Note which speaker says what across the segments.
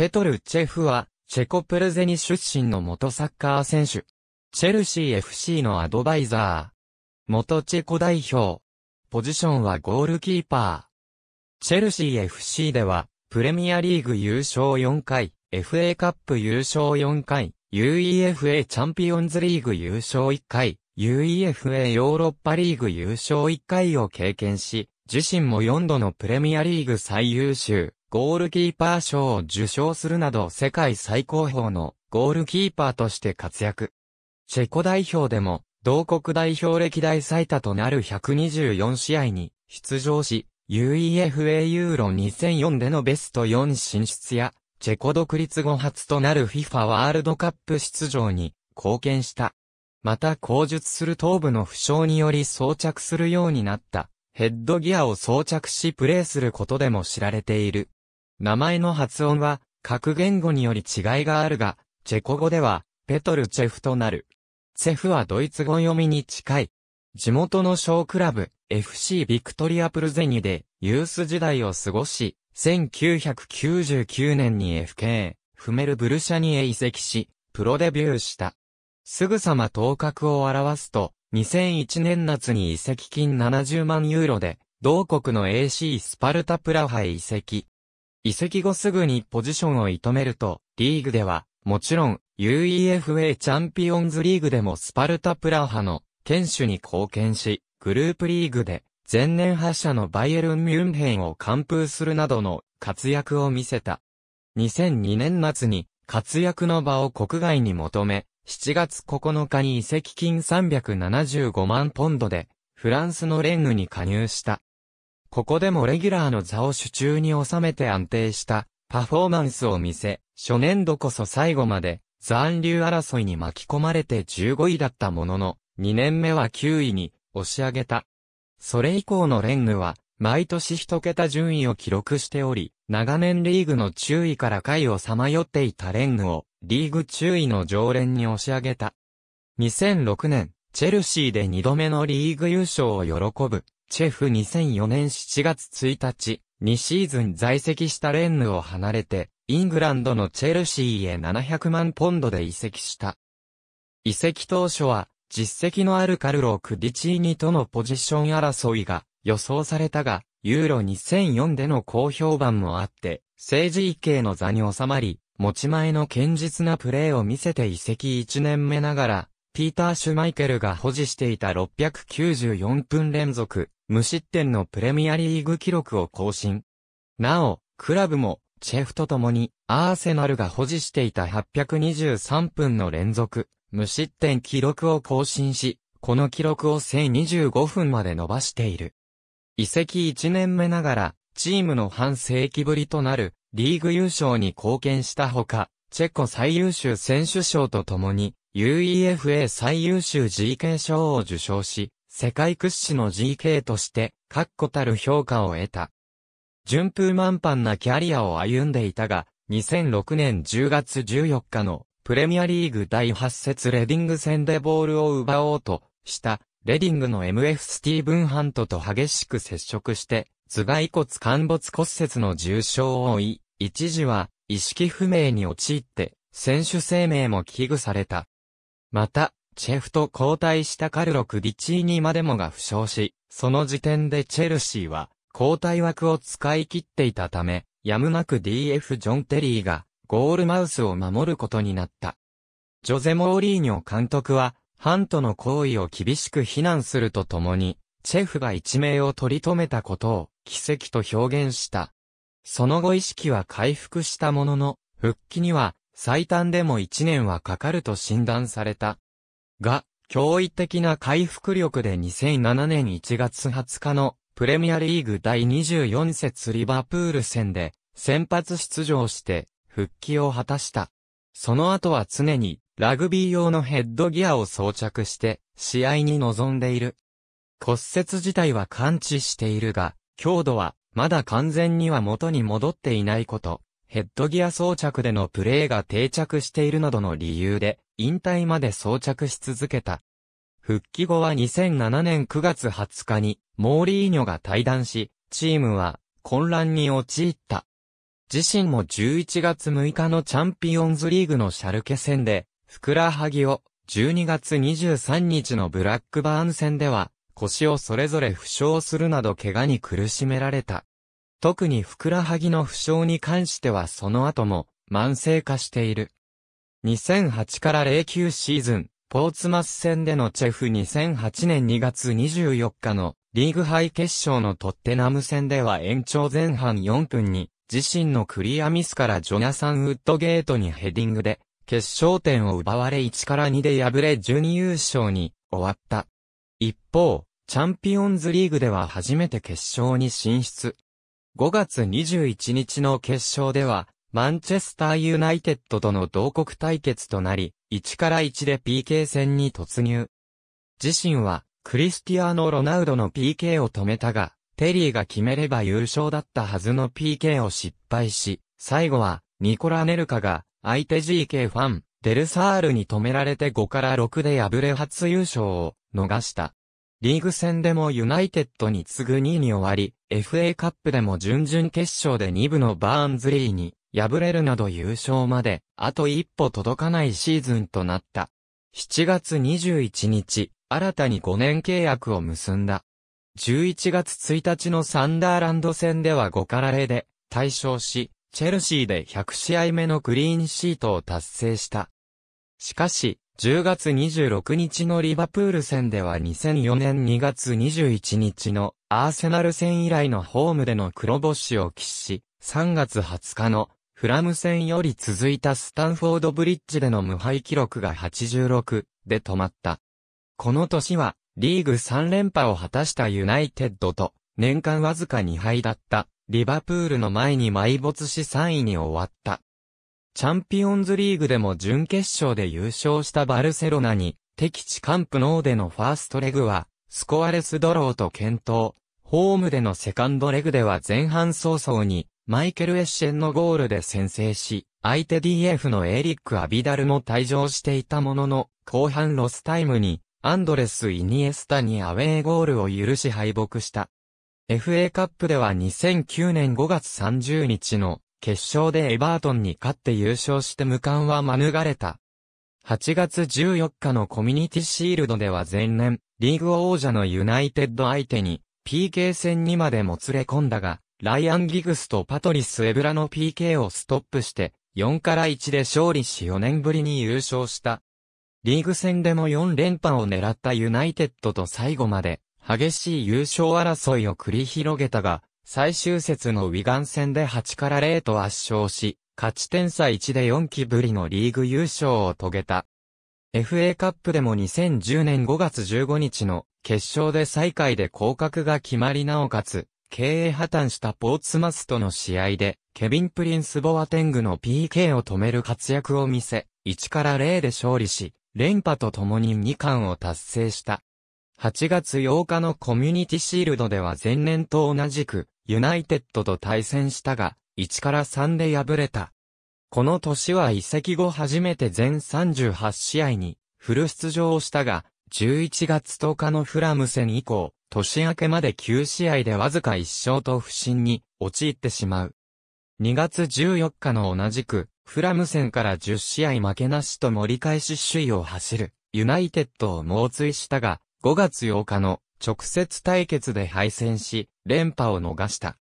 Speaker 1: ペトル・チェフは、チェコプルゼニ出身の元サッカー選手。チェルシー FC のアドバイザー。元チェコ代表。ポジションはゴールキーパー。チェルシー FC では、プレミアリーグ優勝4回、FA カップ優勝4回、UEFA チャンピオンズリーグ優勝1回、UEFA ヨーロッパリーグ優勝1回を経験し、自身も4度のプレミアリーグ最優秀、ゴールキーパー賞を受賞するなど世界最高峰のゴールキーパーとして活躍。チェコ代表でも、同国代表歴代最多となる124試合に出場し、UEFA ユーロ2004でのベスト4進出や、チェコ独立後初となる FIFA ワールドカップ出場に貢献した。また口述する頭部の負傷により装着するようになったヘッドギアを装着しプレーすることでも知られている。名前の発音は、各言語により違いがあるが、チェコ語では、ペトルチェフとなる。チェフはドイツ語読みに近い。地元の小クラブ、FC ビクトリアプルゼニで、ユース時代を過ごし、1999年に FK、フメルブルシャニへ移籍し、プロデビューした。すぐさま頭角を表すと、2001年夏に移籍金70万ユーロで、同国の AC スパルタプラハへ移籍。移籍後すぐにポジションを射止めると、リーグでは、もちろん、UEFA チャンピオンズリーグでもスパルタプラハの堅守に貢献し、グループリーグで前年発射のバイエルン・ミュンヘンを完封するなどの活躍を見せた。2002年夏に活躍の場を国外に求め、7月9日に移籍金375万ポンドでフランスのレンヌに加入した。ここでもレギュラーの座を手中に収めて安定したパフォーマンスを見せ、初年度こそ最後まで残留争いに巻き込まれて15位だったものの、2年目は9位に押し上げた。それ以降のレンヌは、毎年一桁順位を記録しており、長年リーグの注意から下位をさまよっていたレンヌを、リーグ注意の常連に押し上げた。2006年、チェルシーで2度目のリーグ優勝を喜ぶ、チェフ2004年7月1日、2シーズン在籍したレンヌを離れて、イングランドのチェルシーへ700万ポンドで移籍した。移籍当初は、実績のあるカルロー・クディチーニとのポジション争いが予想されたが、ユーロ2004での好評判もあって、政治一系の座に収まり、持ち前の堅実なプレーを見せて移籍1年目ながら、ピーター・シュマイケルが保持していた694分連続、無失点のプレミアリーグ記録を更新。なお、クラブも、チェフと共に、アーセナルが保持していた823分の連続、無失点記録を更新し、この記録を1025分まで伸ばしている。移籍1年目ながら、チームの半世紀ぶりとなる、リーグ優勝に貢献したほか、チェコ最優秀選手賞とともに、UEFA 最優秀 GK 賞を受賞し、世界屈指の GK として、確固たる評価を得た。順風満帆なキャリアを歩んでいたが、2006年10月14日のプレミアリーグ第8節レディング戦でボールを奪おうとしたレディングの MF スティーブンハントと激しく接触して、頭蓋骨陥没骨折の重傷を負い、一時は意識不明に陥って選手生命も危惧された。また、チェフと交代したカルロ・クディチーニまでもが負傷し、その時点でチェルシーは、交代枠を使い切っていたため、やむなく DF ジョン・テリーが、ゴールマウスを守ることになった。ジョゼ・モーリーニョ監督は、ハントの行為を厳しく非難するとともに、チェフが一命を取り留めたことを、奇跡と表現した。その後意識は回復したものの、復帰には、最短でも1年はかかると診断された。が、驚異的な回復力で2007年1月20日のプレミアリーグ第24節リバプール戦で先発出場して復帰を果たした。その後は常にラグビー用のヘッドギアを装着して試合に臨んでいる。骨折自体は完治しているが、強度はまだ完全には元に戻っていないこと。ヘッドギア装着でのプレーが定着しているなどの理由で、引退まで装着し続けた。復帰後は2007年9月20日に、モーリーニョが退団し、チームは混乱に陥った。自身も11月6日のチャンピオンズリーグのシャルケ戦で、ふくらはぎを、12月23日のブラックバーン戦では、腰をそれぞれ負傷するなど怪我に苦しめられた。特にふくらはぎの負傷に関してはその後も慢性化している。2008から09シーズン、ポーツマス戦でのチェフ2008年2月24日のリーグハイ決勝のトッテナム戦では延長前半4分に自身のクリアミスからジョナサン・ウッドゲートにヘディングで決勝点を奪われ1から2で敗れ準優勝に終わった。一方、チャンピオンズリーグでは初めて決勝に進出。5月21日の決勝では、マンチェスターユナイテッドとの同国対決となり、1から1で PK 戦に突入。自身は、クリスティアーノ・ロナウドの PK を止めたが、テリーが決めれば優勝だったはずの PK を失敗し、最後は、ニコラ・ネルカが、相手 GK ファン、デルサールに止められて5から6で敗れ初優勝を逃した。リーグ戦でもユナイテッドに次ぐ2位に終わり、FA カップでも準々決勝で2部のバーンズリーに敗れるなど優勝まで、あと一歩届かないシーズンとなった。7月21日、新たに5年契約を結んだ。11月1日のサンダーランド戦では5から0で対勝し、チェルシーで100試合目のクリーンシートを達成した。しかし、10月26日のリバプール戦では2004年2月21日のアーセナル戦以来のホームでの黒星を喫し、3月20日のフラム戦より続いたスタンフォードブリッジでの無敗記録が86で止まった。この年はリーグ3連覇を果たしたユナイテッドと年間わずか2敗だったリバプールの前に埋没し3位に終わった。チャンピオンズリーグでも準決勝で優勝したバルセロナに、敵地カンプノーでのファーストレグは、スコアレスドローと検討。ホームでのセカンドレグでは前半早々に、マイケル・エッシェンのゴールで先制し、相手 DF のエリック・アビダルも退場していたものの、後半ロスタイムに、アンドレス・イニエスタにアウェーゴールを許し敗北した。FA カップでは2009年5月30日の決勝でエバートンに勝って優勝して無冠は免れた。8月14日のコミュニティシールドでは前年、リーグ王者のユナイテッド相手に、PK 戦にまでもつれ込んだが、ライアン・ギグスとパトリス・エブラの PK をストップして、4から1で勝利し4年ぶりに優勝した。リーグ戦でも4連覇を狙ったユナイテッドと最後まで、激しい優勝争いを繰り広げたが、最終節のウィガン戦で8から0と圧勝し、勝ち点差1で4期ぶりのリーグ優勝を遂げた。FA カップでも2010年5月15日の決勝で最下位で降格が決まりなおかつ、経営破綻したポーツマスとの試合で、ケビン・プリンス・ボアテングの PK を止める活躍を見せ、1から0で勝利し、連覇と共に2冠を達成した。8月8日のコミュニティシールドでは前年と同じく、ユナイテッドと対戦したが、1から3で敗れた。この年は移籍後初めて全38試合にフル出場をしたが、11月10日のフラム戦以降、年明けまで9試合でわずか1勝と不振に陥ってしまう。2月14日の同じく、フラム戦から10試合負けなしと盛り返し首位を走る、ユナイテッドを猛追したが、5月8日の直接対決で敗戦し、連覇を逃した。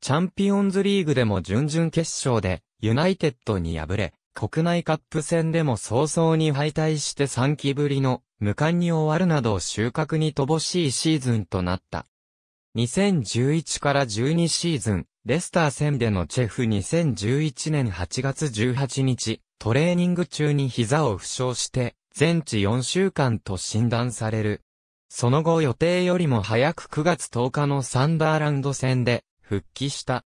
Speaker 1: チャンピオンズリーグでも準々決勝で、ユナイテッドに敗れ、国内カップ戦でも早々に敗退して3期ぶりの無冠に終わるなど収穫に乏しいシーズンとなった。2011から12シーズン、レスター戦でのチェフ2011年8月18日、トレーニング中に膝を負傷して、全治4週間と診断される。その後予定よりも早く9月10日のサンダーランド戦で復帰した。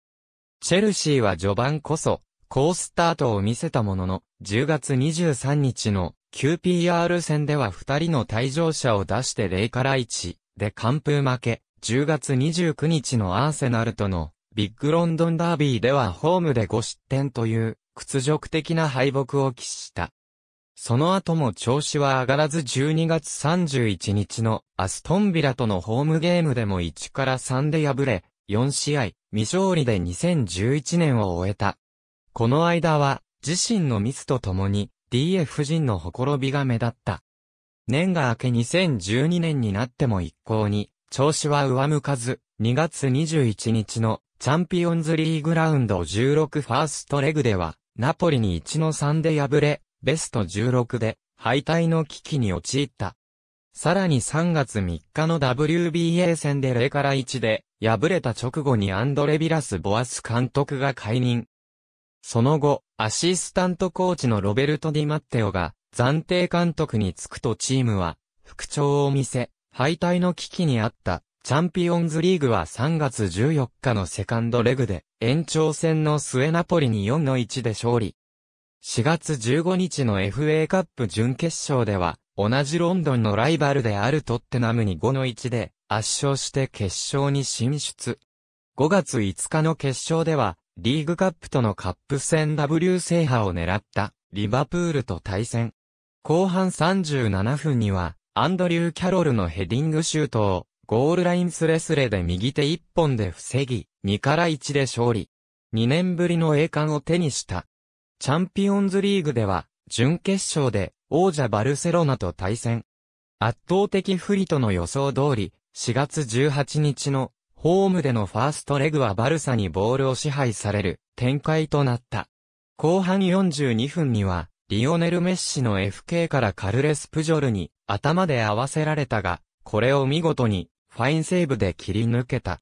Speaker 1: チェルシーは序盤こそ高スタートを見せたものの10月23日の QPR 戦では2人の退場者を出して0から1で完封負け、10月29日のアーセナルとのビッグロンドンダービーではホームで5失点という屈辱的な敗北を喫した。その後も調子は上がらず12月31日のアストンビラとのホームゲームでも1から3で敗れ、4試合、未勝利で2011年を終えた。この間は、自身のミスとともに、DF 陣のほころびが目立った。年が明け2012年になっても一向に、調子は上向かず、2月21日のチャンピオンズリーグラウンド16ファーストレグでは、ナポリに1の3で敗れ、ベスト16で敗退の危機に陥った。さらに3月3日の WBA 戦で0から1で敗れた直後にアンドレ・ビラス・ボアス監督が解任。その後、アシスタントコーチのロベルト・ディマッテオが暫定監督に就くとチームは復調を見せ、敗退の危機にあったチャンピオンズリーグは3月14日のセカンドレグで延長戦の末ナポリに4の1で勝利。4月15日の FA カップ準決勝では、同じロンドンのライバルであるトッテナムに5の1で圧勝して決勝に進出。5月5日の決勝では、リーグカップとのカップ戦 W 制覇を狙ったリバプールと対戦。後半37分には、アンドリュー・キャロルのヘディングシュートを、ゴールラインスレスレで右手1本で防ぎ、2から1で勝利。2年ぶりの栄冠を手にした。チャンピオンズリーグでは、準決勝で、王者バルセロナと対戦。圧倒的不利との予想通り、4月18日の、ホームでのファーストレグはバルサにボールを支配される、展開となった。後半42分には、リオネル・メッシの FK からカルレス・プジョルに頭で合わせられたが、これを見事にファインセーブで切り抜けた。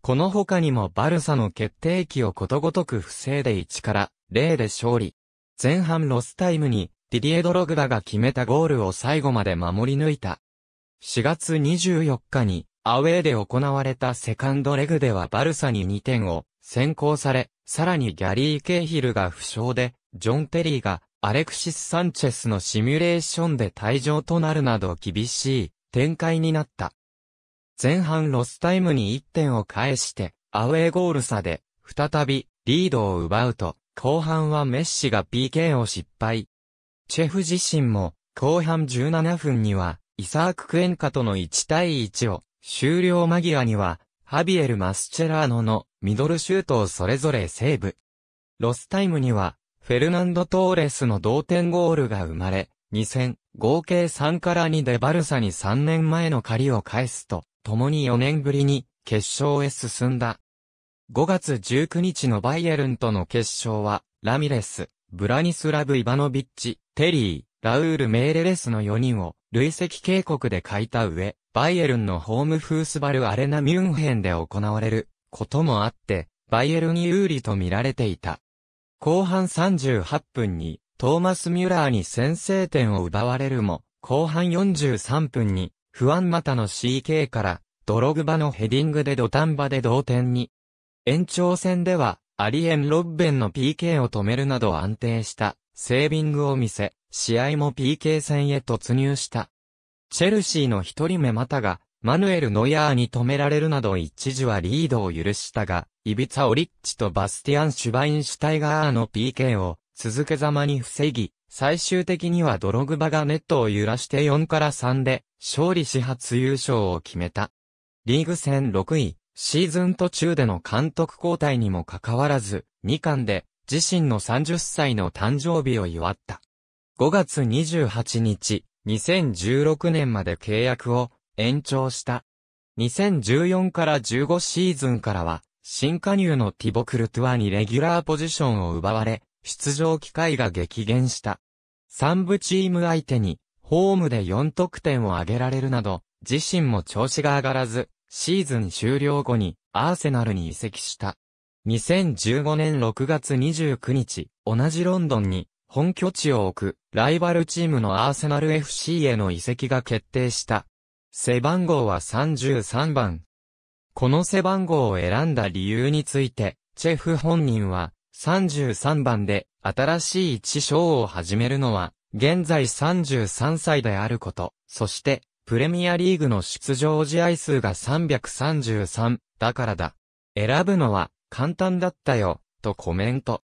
Speaker 1: この他にもバルサの決定機をことごとく防いで1から0で勝利。前半ロスタイムに、ディディエ・ドログバが決めたゴールを最後まで守り抜いた。4月24日に、アウェーで行われたセカンドレグではバルサに2点を先行され、さらにギャリー・ケイヒルが負傷で、ジョン・テリーがアレクシス・サンチェスのシミュレーションで退場となるなど厳しい展開になった。前半ロスタイムに1点を返して、アウェーゴール差で、再びリードを奪うと、後半はメッシが PK を失敗。チェフ自身も、後半17分には、イサーク・クエンカとの1対1を、終了間際には、ハビエル・マスチェラーノのミドルシュートをそれぞれセーブ。ロスタイムには、フェルナンド・トーレスの同点ゴールが生まれ、2戦、合計3から2でバルサに3年前の借りを返すと、共に4年ぶりに決勝へ進んだ。5月19日のバイエルンとの決勝は、ラミレス、ブラニスラブ・イバノビッチ、テリー、ラウール・メーレレスの4人を、累積警告で書いた上、バイエルンのホームフースバルアレナ・ミュンヘンで行われることもあって、バイエルン有利と見られていた。後半38分に、トーマス・ミュラーに先制点を奪われるも、後半43分に、フアン・マタの CK から、ドログバのヘディングで土壇場で同点に延長戦では、アリエン・ロッベンの PK を止めるなど安定したセービングを見せ、試合も PK 戦へ突入した。チェルシーの一人目またが、マヌエル・ノヤーに止められるなど一時はリードを許したが、イビツァ・オリッチとバスティアン・シュバインシュタイガーの PK を続けざまに防ぎ、最終的にはドログバがネットを揺らして4から3で勝利し初優勝を決めた。リーグ戦6位、シーズン途中での監督交代にもかかわらず、2巻で自身の30歳の誕生日を祝った。5月28日、2016年まで契約を延長した。2014から15シーズンからは、新加入のティボ・クルトゥアにレギュラーポジションを奪われ、出場機会が激減した。3部チーム相手に、ホームで4得点を挙げられるなど、自身も調子が上がらず、シーズン終了後にアーセナルに移籍した。2015年6月29日、同じロンドンに本拠地を置くライバルチームのアーセナル FC への移籍が決定した。背番号は33番。この背番号を選んだ理由について、チェフ本人は33番で新しい一章を始めるのは現在33歳であること、そしてプレミアリーグの出場試合数が333だからだ。選ぶのは簡単だったよ、とコメント。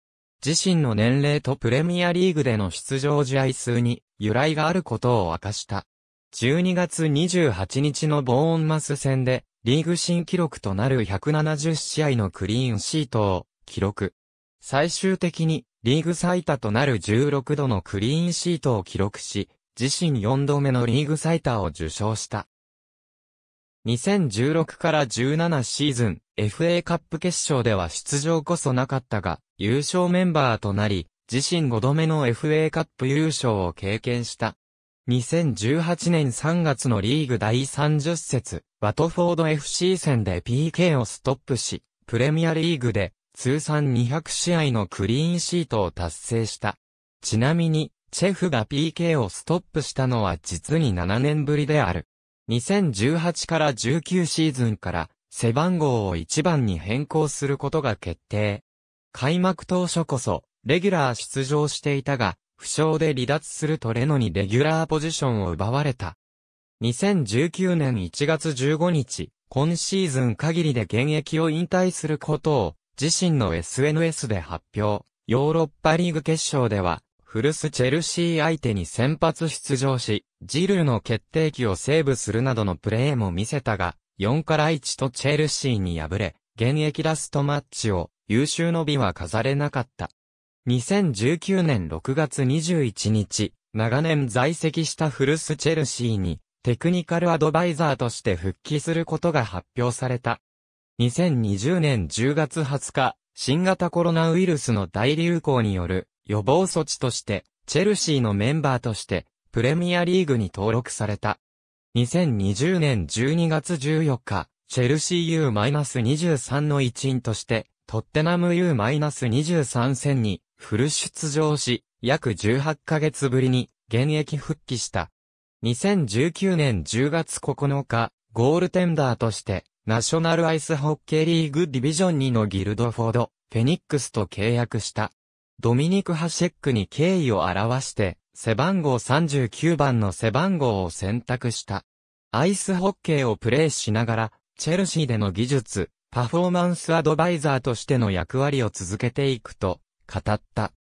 Speaker 1: 自身の年齢とプレミアリーグでの出場試合数に由来があることを明かした。12月28日のボーンマス戦でリーグ新記録となる170試合のクリーンシートを記録。最終的にリーグ最多となる16度のクリーンシートを記録し、自身4度目のリーグ最多を受賞した。2016から17シーズン、FA カップ決勝では出場こそなかったが、優勝メンバーとなり、自身5度目の FA カップ優勝を経験した。2018年3月のリーグ第30節、ワトフォード FC 戦で PK をストップし、プレミアリーグで通算200試合のクリーンシートを達成した。ちなみに、チェフが PK をストップしたのは実に7年ぶりである。2018から19シーズンから背番号を1番に変更することが決定。開幕当初こそ、レギュラー出場していたが、負傷で離脱するとレノにレギュラーポジションを奪われた。2019年1月15日、今シーズン限りで現役を引退することを、自身の SNS で発表。ヨーロッパリーグ決勝では、フルスチェルシー相手に先発出場し、ジルーの決定機をセーブするなどのプレーも見せたが、4から1とチェルシーに敗れ、現役ラストマッチを優秀の美は飾れなかった。2019年6月21日、長年在籍したフルスチェルシーに、テクニカルアドバイザーとして復帰することが発表された。2020年10月20日、新型コロナウイルスの大流行による予防措置として、チェルシーのメンバーとして、プレミアリーグに登録された。2020年12月14日、チェルシー U-23 の一員として、トッテナム U-23 戦にフル出場し、約18ヶ月ぶりに現役復帰した。2019年10月9日、ゴールテンダーとして、ナショナルアイスホッケーリーグディビジョン2のギルドフォード、フェニックスと契約した。ドミニク・ハシェックに敬意を表して、背番号39番の背番号を選択した。アイスホッケーをプレーしながら、チェルシーでの技術、パフォーマンスアドバイザーとしての役割を続けていくと、語った。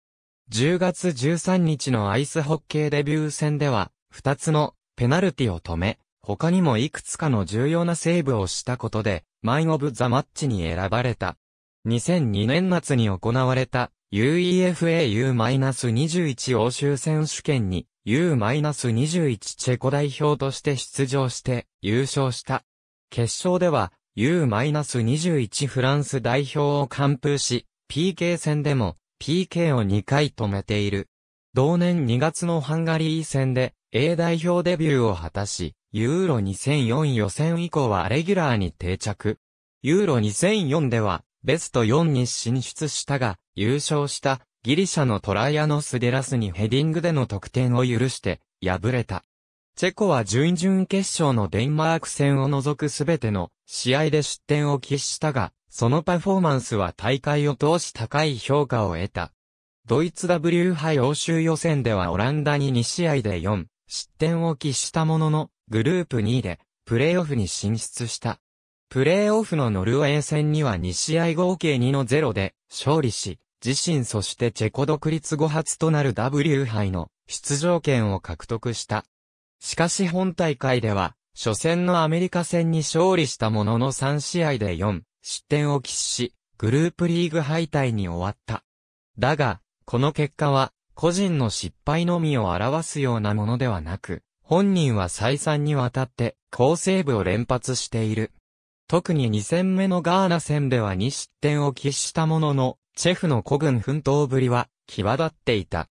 Speaker 1: 10月13日のアイスホッケーデビュー戦では、2つのペナルティを止め、他にもいくつかの重要なセーブをしたことで、マイン・オブ・ザ・マッチに選ばれた。2002年夏に行われた UEFA-U-21 欧州選手権に U-21 チェコ代表として出場して優勝した。決勝では U-21 フランス代表を完封し、PK 戦でも PK を2回止めている。同年2月のハンガリー戦で A 代表デビューを果たし、ユーロ2004予選以降はレギュラーに定着。ユーロ2004ではベスト4に進出したが、優勝したギリシャのトライアノス・デラスにヘディングでの得点を許して、敗れた。チェコは準々決勝のデンマーク戦を除くすべての試合で失点を喫したが、そのパフォーマンスは大会を通し高い評価を得た。ドイツ W 杯欧州予選ではオランダに2試合で4失点を喫したものの、グループ2位でプレーオフに進出した。プレーオフのノルウェー戦には2試合合計2の0で勝利し、自身そしてチェコ独立後初となる W 杯の出場権を獲得した。しかし本大会では、初戦のアメリカ戦に勝利したものの3試合で4失点を喫し、グループリーグ敗退に終わった。だが、この結果は、個人の失敗のみを表すようなものではなく、本人は再三にわたって、好セーブを連発している。特に2戦目のガーナ戦では2失点を喫したものの、チェフの孤軍奮闘ぶりは、際立っていた。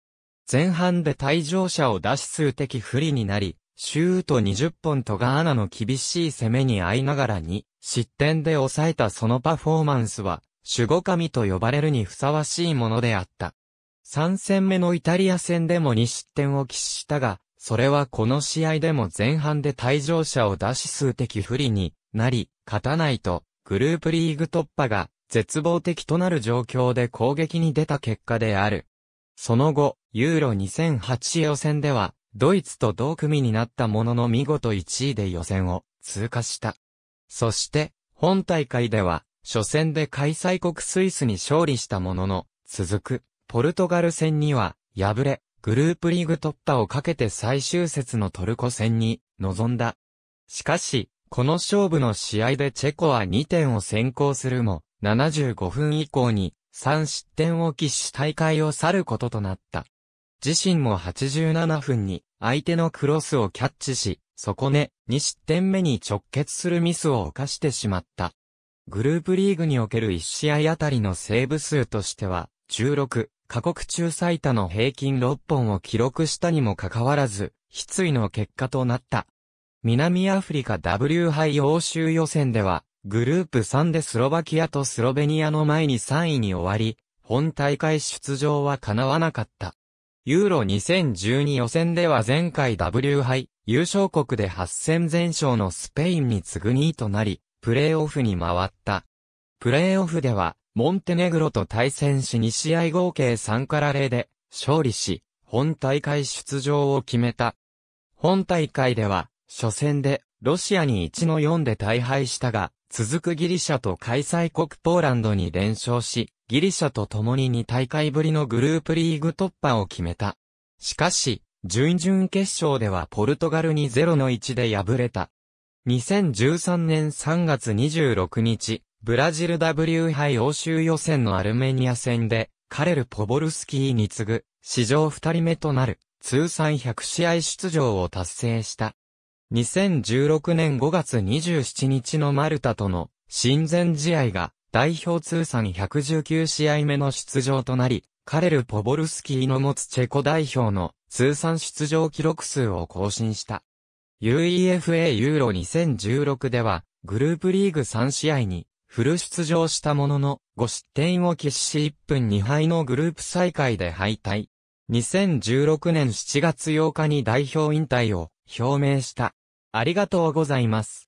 Speaker 1: 前半で退場者を出し数的不利になり、シュート20本とガーナの厳しい攻めに遭いながらに、失点で抑えたそのパフォーマンスは、守護神と呼ばれるにふさわしいものであった。3戦目のイタリア戦でも2失点を喫したが、それはこの試合でも前半で退場者を出し数的不利になり、勝たないと、グループリーグ突破が絶望的となる状況で攻撃に出た結果である。その後、ユーロ2008予選では、ドイツと同組になったものの見事1位で予選を通過した。そして、本大会では、初戦で開催国スイスに勝利したものの、続く、ポルトガル戦には、敗れ、グループリーグ突破をかけて最終節のトルコ戦に臨んだ。しかし、この勝負の試合でチェコは2点を先行するも、75分以降に3失点を喫し大会を去ることとなった。自身も87分に相手のクロスをキャッチし、そこね、2失点目に直結するミスを犯してしまった。グループリーグにおける1試合あたりのセーブ数としては、16、過国中最多の平均6本を記録したにもかかわらず、失意の結果となった。南アフリカ W 杯欧州予選では、グループ3でスロバキアとスロベニアの前に3位に終わり、本大会出場は叶わなかった。ユーロ2012予選では前回 W 杯優勝国で8戦全勝のスペインに次ぐ2位となり、プレーオフに回った。プレーオフでは、モンテネグロと対戦し2試合合計3から0で勝利し、本大会出場を決めた。本大会では、初戦でロシアに1の4で大敗したが、続くギリシャと開催国ポーランドに連勝し、ギリシャと共に2大会ぶりのグループリーグ突破を決めた。しかし、準々決勝ではポルトガルに0の1で敗れた。2013年3月26日、ブラジル W 杯欧州予選のアルメニア戦で、カレル・ポボルスキーに次ぐ、史上2人目となる、通算100試合出場を達成した。2016年5月27日のマルタとの親善試合が代表通算119試合目の出場となり、カレル・ポボルスキーの持つチェコ代表の通算出場記録数を更新した。UEFA ユーロ2016では、グループリーグ3試合にフル出場したものの、5失点を喫し1分2敗のグループ再開で敗退。2016年7月8日に代表引退を表明した。ありがとうございます。